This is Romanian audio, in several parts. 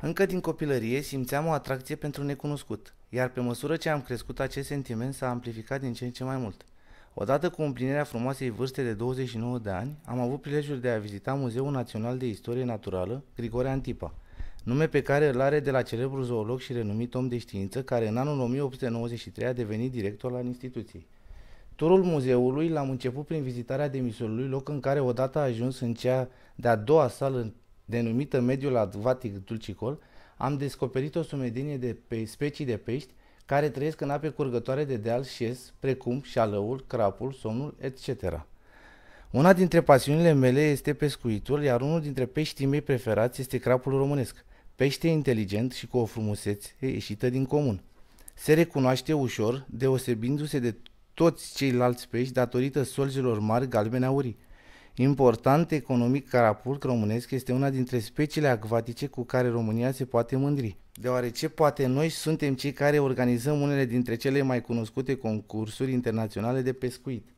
Încă din copilărie simțeam o atracție pentru necunoscut, iar pe măsură ce am crescut acest sentiment s-a amplificat din ce în ce mai mult. Odată cu împlinirea frumoasei vârste de 29 de ani, am avut prilejul de a vizita Muzeul Național de Istorie Naturală Grigore Antipa, nume pe care îl are de la celebrul zoolog și renumit om de știință, care în anul 1893 a devenit director al instituției. Turul muzeului l-am început prin vizitarea demisolului, loc în care odată a ajuns în cea de-a doua sală denumită mediul advatic dulcicol, am descoperit o sumedenie de pe- specii de pești care trăiesc în ape curgătoare de deal și es, precum șalăul, crapul, somnul, etc. Una dintre pasiunile mele este pescuitul, iar unul dintre peștii mei preferați este crapul românesc, pește inteligent și cu o frumusețe ieșită din comun. Se recunoaște ușor, deosebindu-se de toți ceilalți pești datorită solzilor mari galbene aurii. Important economic, carapulc românesc este una dintre speciile acvatice cu care România se poate mândri, deoarece poate noi suntem cei care organizăm unele dintre cele mai cunoscute concursuri internaționale de pescuit.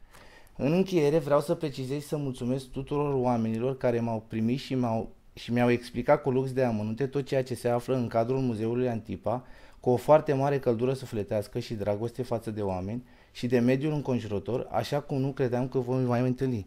În încheiere vreau să precizez să mulțumesc tuturor oamenilor care m-au primit și, m-au, și mi-au explicat cu lux de amănunte tot ceea ce se află în cadrul Muzeului Antipa, cu o foarte mare căldură sufletească și dragoste față de oameni și de mediul înconjurător, așa cum nu credeam că vom mai întâlni.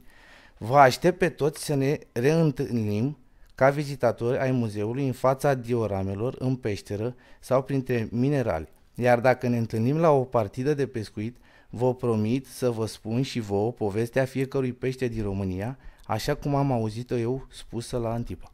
Vă aștept pe toți să ne reîntâlnim ca vizitatori ai muzeului în fața dioramelor, în peșteră sau printre minerale. Iar dacă ne întâlnim la o partidă de pescuit, vă promit să vă spun și vouă povestea fiecărui pește din România, așa cum am auzit-o eu spusă la Antipa.